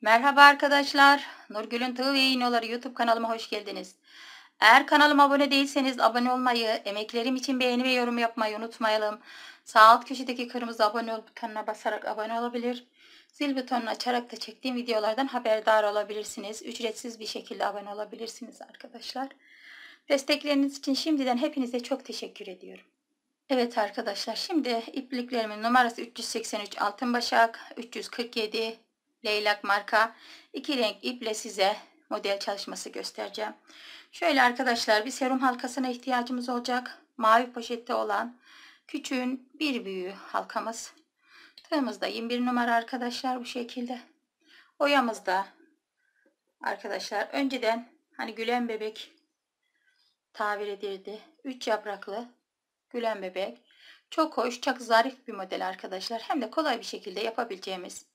Merhaba arkadaşlar. Nurgül'ün Tığ ve İğnoları YouTube kanalıma hoş geldiniz. Eğer kanalıma abone değilseniz abone olmayı, emeklerim için beğeni ve yorum yapmayı unutmayalım. Sağ alt köşedeki kırmızı abone ol butonuna basarak abone olabilir. Zil butonunu açarak da çektiğim videolardan haberdar olabilirsiniz. Ücretsiz bir şekilde abone olabilirsiniz arkadaşlar. Destekleriniz için şimdiden hepinize çok teşekkür ediyorum. Evet arkadaşlar şimdi ipliklerimin numarası 383 altın başak, 347 Leylak marka iki renk iple size model çalışması göstereceğim. Şöyle arkadaşlar bir serum halkasına ihtiyacımız olacak. Mavi poşette olan küçüğün bir büyüğü halkamız. Tığımızda 21 numara arkadaşlar bu şekilde. Oyamızda arkadaşlar önceden hani gülen bebek tabir edildi. 3 yapraklı gülen bebek. Çok hoş, çok zarif bir model arkadaşlar. Hem de kolay bir şekilde yapabileceğimiz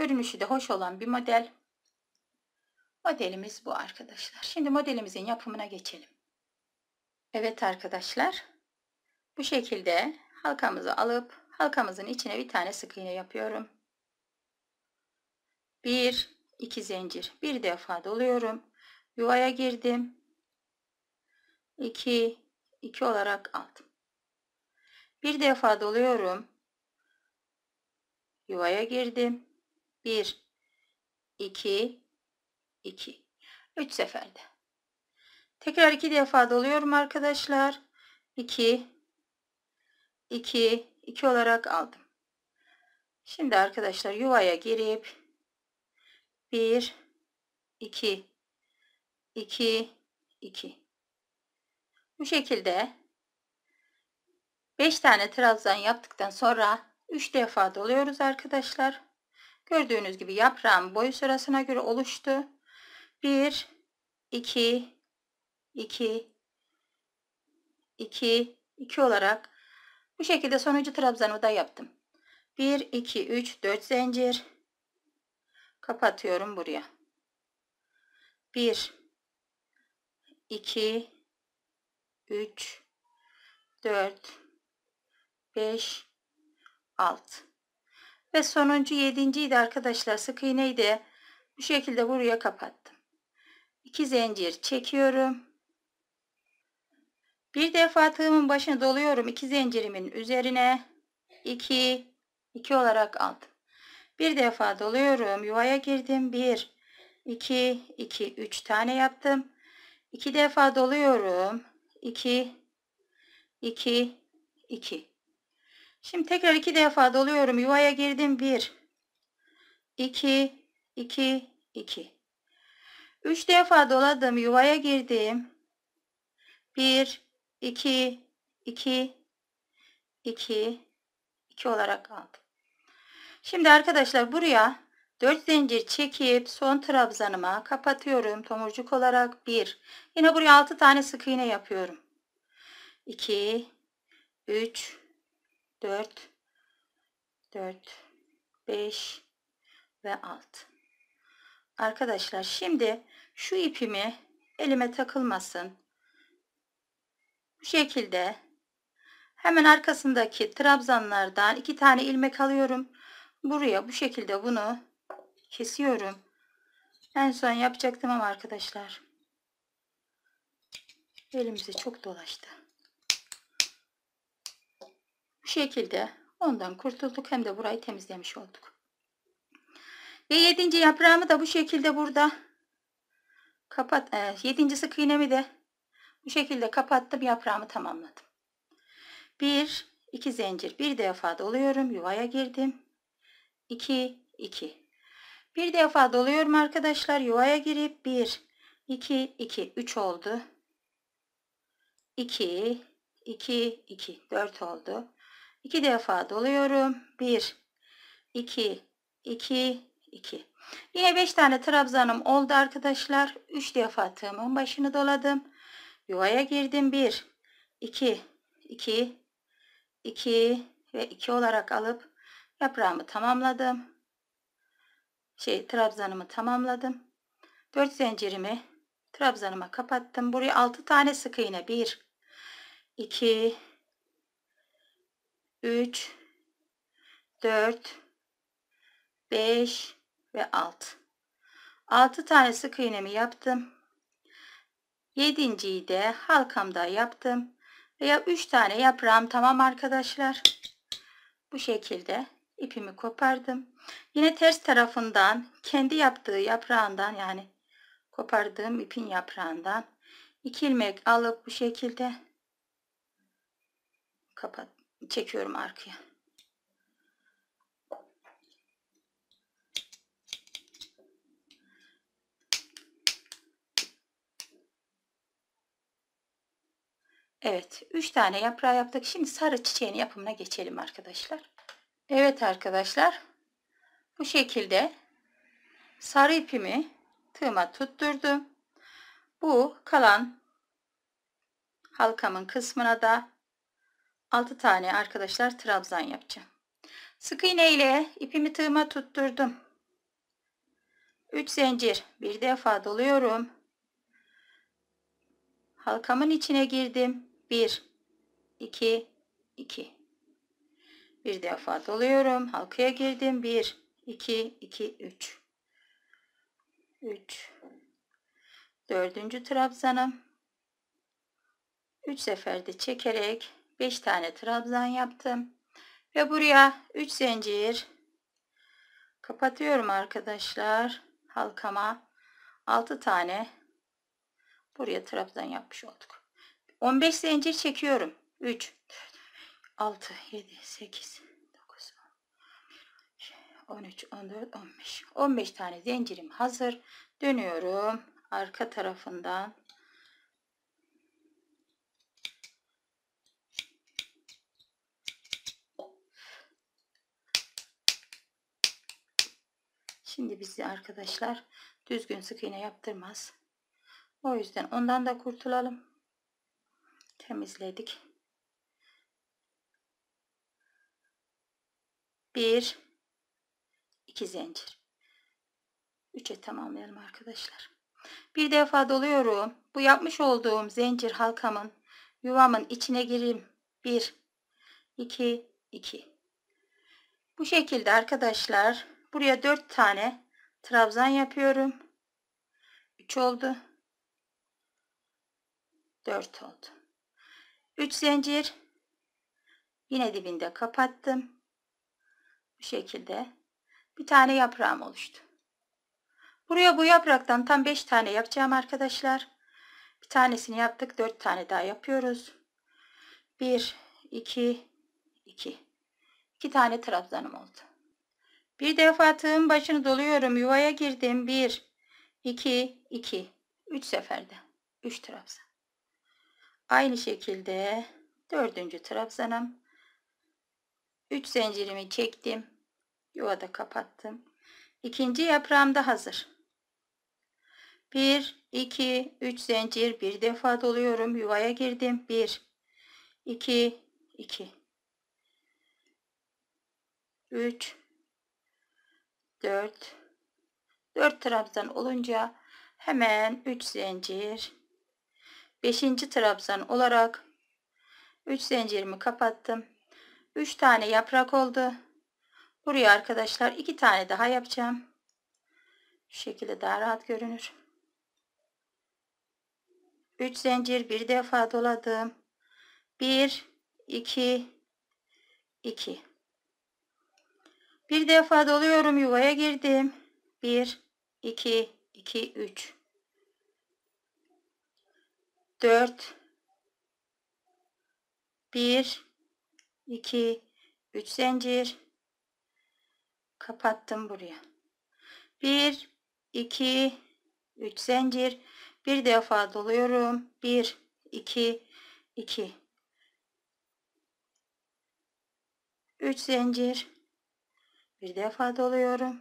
Görünüşü de hoş olan bir model. Modelimiz bu arkadaşlar. Şimdi modelimizin yapımına geçelim. Evet arkadaşlar. Bu şekilde halkamızı alıp halkamızın içine bir tane sık iğne yapıyorum. Bir, iki zincir. Bir defa doluyorum. Yuvaya girdim. 2 2 olarak aldım. Bir defa doluyorum. Yuvaya girdim. 1 2 2 3 seferde. Tekrar 2 defa doluyorum arkadaşlar. 2 2 2 olarak aldım. Şimdi arkadaşlar yuvaya girip 1 2 2 2 bu şekilde 5 tane trabzan yaptıktan sonra 3 defa doluyoruz arkadaşlar. Gördüğünüz gibi yaprağın boyu sırasına göre oluştu. 1, 2, 2, 2, 2 olarak bu şekilde sonuncu trabzanı da yaptım. 1, 2, 3, 4 zincir. Kapatıyorum buraya. 1, 2, 3, 4, 5, 6. Ve sonuncu yedinciydi arkadaşlar. Sık iğneydi. Bu şekilde buraya kapattım. 2 zincir çekiyorum. Bir defa tığımın başını doluyorum. iki zincirimin üzerine 2 2 olarak aldım. Bir defa doluyorum. Yuvaya girdim. 1 2 2 3 tane yaptım. 2 defa doluyorum. 2 2 2 Şimdi tekrar iki defa doluyorum. Yuvaya girdim. bir iki iki iki üç defa doladım. Yuvaya girdim. bir iki iki iki iki olarak aldım. Şimdi arkadaşlar buraya dört zincir çekip son trabzanıma kapatıyorum tomurcuk olarak bir. yine buraya altı tane sık iğne yapıyorum 2 üç 4 4 5 ve 6 arkadaşlar şimdi şu ipimi elime takılmasın bu şekilde hemen arkasındaki trabzanlardan iki tane ilmek alıyorum buraya bu şekilde bunu kesiyorum en son yapacaktım ama arkadaşlar elimize çok dolaştı bu şekilde ondan kurtulduk hem de burayı temizlemiş olduk. Ve yedinci yaprağımı da bu şekilde burada kapat, e, yedinci sık iğnemi de bu şekilde kapattım yaprağımı tamamladım. Bir, iki zincir bir defa doluyorum yuvaya girdim. İki iki. bir defa doluyorum arkadaşlar yuvaya girip bir iki iki üç oldu İki iki iki dört oldu 2 defa doluyorum. 1 2 2 2 Yine 5 tane trabzanım oldu arkadaşlar. 3 defa tığımın başını doladım. Yuvaya girdim. 1 2 2 2 ve 2 olarak alıp yaprağımı tamamladım. Şey trabzanımı tamamladım. 4 zincirimi trabzanıma kapattım. Buraya 6 tane sık iğne. 1 2 3 4 5 ve 6 6 tane sık iğnemi yaptım. 7.yi de halkamda yaptım. Veya 3 tane yaprağım tamam arkadaşlar. Bu şekilde ipimi kopardım. Yine ters tarafından kendi yaptığı yaprağından yani kopardığım ipin yaprağından iki ilmek alıp bu şekilde kapat çekiyorum arkaya. Evet 3 tane yaprağı yaptık. Şimdi sarı çiçeğin yapımına geçelim arkadaşlar. Evet arkadaşlar bu şekilde sarı ipimi tığıma tutturdum. Bu kalan halkamın kısmına da 6 tane arkadaşlar trabzan yapacağım. Sık iğne ile ipimi tığıma tutturdum. 3 zincir bir defa doluyorum. Halkamın içine girdim. 1 2 2 bir defa doluyorum. Halkaya girdim. 1 2 2 3 3 dördüncü trabzanım 3 seferde çekerek 5 tane trabzan yaptım. Ve buraya 3 zincir kapatıyorum arkadaşlar. Halkama 6 tane buraya trabzan yapmış olduk. 15 zincir çekiyorum. 3 6 7 8 9 13 14 15 15 tane zincirim hazır. Dönüyorum arka tarafından Şimdi bizi arkadaşlar düzgün sık iğne yaptırmaz. O yüzden ondan da kurtulalım. Temizledik. 1 2 zincir. 3'e tamamlayalım arkadaşlar. Bir defa doluyorum. Bu yapmış olduğum zincir halkamın yuvamın içine gireyim. 1 2 2 Bu şekilde arkadaşlar Buraya 4 tane trabzan yapıyorum. 3 oldu. 4 oldu. 3 zincir. Yine dibinde kapattım. Bu şekilde bir tane yaprağım oluştu. Buraya bu yapraktan tam 5 tane yapacağım arkadaşlar. Bir tanesini yaptık. 4 tane daha yapıyoruz. 1, 2, 2. 2 tane trabzanım oldu. Bir defa tığın başını doluyorum. Yuvaya girdim. bir iki iki üç seferde. üç trabzan. Aynı şekilde dördüncü trabzanım. üç zincirimi çektim. Yuvada kapattım. İkinci yaprağım da hazır. bir iki üç zincir. Bir defa doluyorum. Yuvaya girdim. bir iki iki üç 4 4 trabzan olunca hemen 3 zincir 5. trabzan olarak 3 zincirimi kapattım 3 tane yaprak oldu buraya arkadaşlar 2 tane daha yapacağım şu şekilde daha rahat görünür 3 zincir bir defa doladım 1 2 2 bir defa doluyorum yuvaya girdim. 1, 2, 2, 3. 4, 1, 2, 3 zincir. Kapattım buraya. 1, 2, 3 zincir. Bir defa doluyorum. 1, 2, 2. 3 zincir bir defa doluyorum.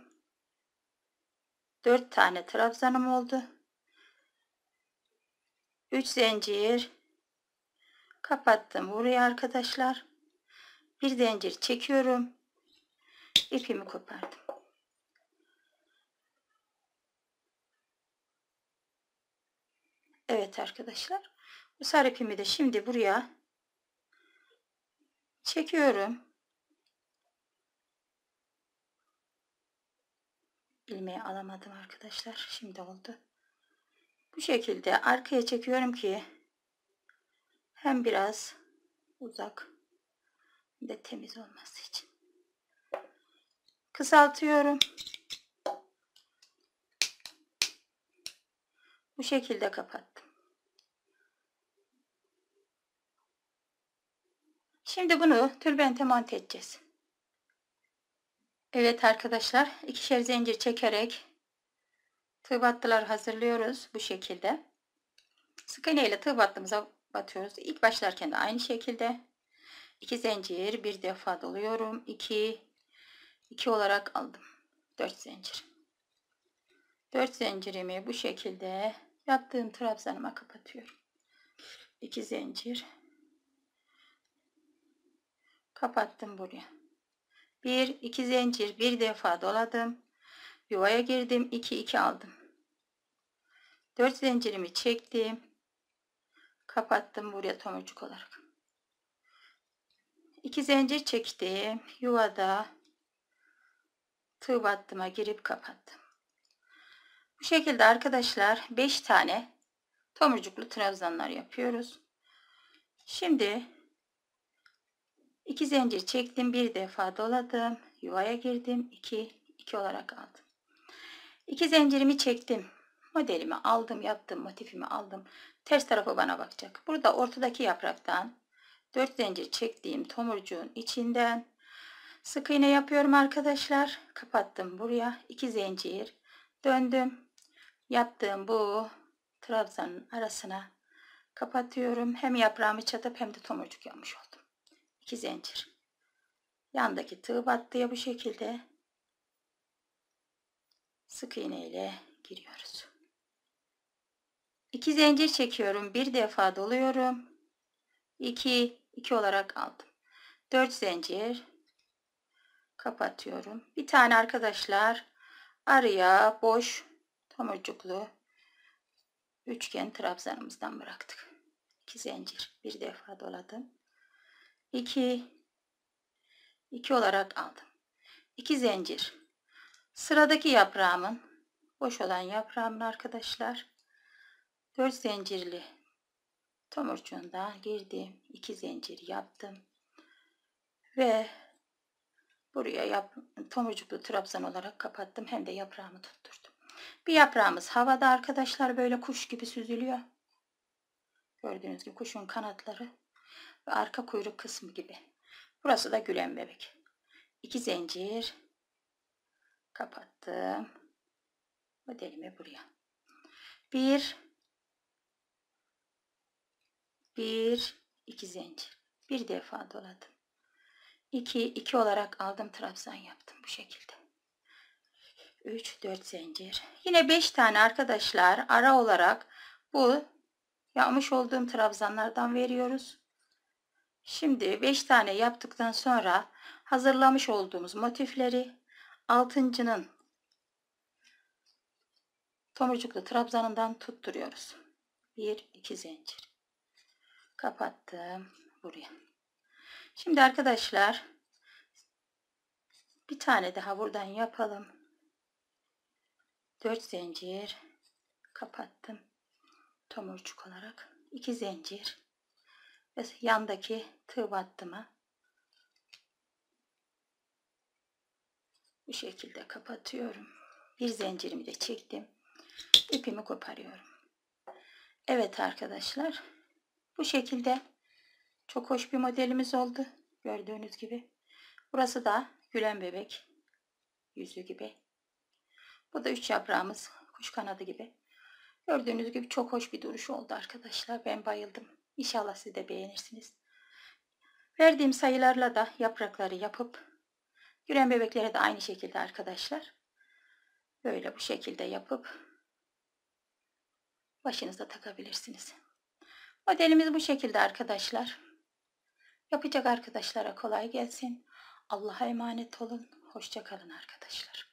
4 tane trabzanım oldu. 3 zincir kapattım buraya arkadaşlar. Bir zincir çekiyorum. İpimi kopardım. Evet arkadaşlar. Bu sarı ipimi de şimdi buraya çekiyorum. ilmeği alamadım arkadaşlar. Şimdi oldu. Bu şekilde arkaya çekiyorum ki hem biraz uzak hem de temiz olması için. Kısaltıyorum. Bu şekilde kapattım. Şimdi bunu tülbente monte edeceğiz. Evet arkadaşlar ikişer zincir çekerek tığ battılar hazırlıyoruz bu şekilde. Sık iğne ile tığ battığımıza batıyoruz. İlk başlarken de aynı şekilde iki zincir bir defa doluyorum. 2 2 olarak aldım. 4 zincir. 4 zincirimi bu şekilde yaptığım trabzanıma kapatıyorum. 2 zincir kapattım buraya. 1 2 zincir bir defa doladım yuvaya girdim 2 2 aldım 4 zincirimi çektim kapattım buraya tomurcuk olarak 2 zincir çektim yuvada tığ battıma girip kapattım bu şekilde arkadaşlar 5 tane tomurcuklu trabzanlar yapıyoruz şimdi 2 zincir çektim. Bir defa doladım. Yuvaya girdim. 2 2 olarak aldım. 2 zincirimi çektim. Modelimi aldım, yaptım, motifimi aldım. Ters tarafı bana bakacak. Burada ortadaki yapraktan 4 zincir çektiğim tomurcuğun içinden sık iğne yapıyorum arkadaşlar. Kapattım buraya. 2 zincir döndüm. Yaptığım bu trabzanın arasına kapatıyorum. Hem yaprağımı çatıp hem de tomurcuk yapmış oldum. 2 zincir. Yandaki tığ battıya bu şekilde sık iğne ile giriyoruz. 2 zincir çekiyorum. Bir defa doluyorum. 2 2 olarak aldım. 4 zincir kapatıyorum. Bir tane arkadaşlar araya boş tomurcuklu üçgen trabzanımızdan bıraktık. 2 zincir bir defa doladım. 2 2 olarak aldım. 2 zincir. Sıradaki yaprağımın boş olan yaprağımın arkadaşlar 4 zincirli tomurcuğunda girdim. 2 zincir yaptım. Ve buraya yap, tomurcuklu trabzan olarak kapattım. Hem de yaprağımı tutturdum. Bir yaprağımız havada arkadaşlar böyle kuş gibi süzülüyor. Gördüğünüz gibi kuşun kanatları ve arka kuyruk kısmı gibi. Burası da gülen bebek. İki zincir kapattım. Modelimi buraya. Bir, bir, iki zincir. Bir defa doladım. İki, iki olarak aldım trabzan yaptım bu şekilde. Üç, dört zincir. Yine beş tane arkadaşlar ara olarak bu yapmış olduğum trabzanlardan veriyoruz. Şimdi 5 tane yaptıktan sonra hazırlamış olduğumuz motifleri altıncının tomurcuklu trabzanından tutturuyoruz. 1 2 zincir. Kapattım buraya. Şimdi arkadaşlar bir tane daha buradan yapalım. 4 zincir kapattım. Tomurcuk olarak 2 zincir ve yandaki tığ battımı bu şekilde kapatıyorum. Bir zincirimi de çektim. İpimi koparıyorum. Evet arkadaşlar. Bu şekilde çok hoş bir modelimiz oldu. Gördüğünüz gibi. Burası da gülen bebek yüzü gibi. Bu da üç yaprağımız kuş kanadı gibi. Gördüğünüz gibi çok hoş bir duruş oldu arkadaşlar. Ben bayıldım. İnşallah siz de beğenirsiniz. Verdiğim sayılarla da yaprakları yapıp Gülen bebeklere de aynı şekilde arkadaşlar. Böyle bu şekilde yapıp başınıza takabilirsiniz. Modelimiz bu şekilde arkadaşlar. Yapacak arkadaşlara kolay gelsin. Allah'a emanet olun. Hoşçakalın arkadaşlar.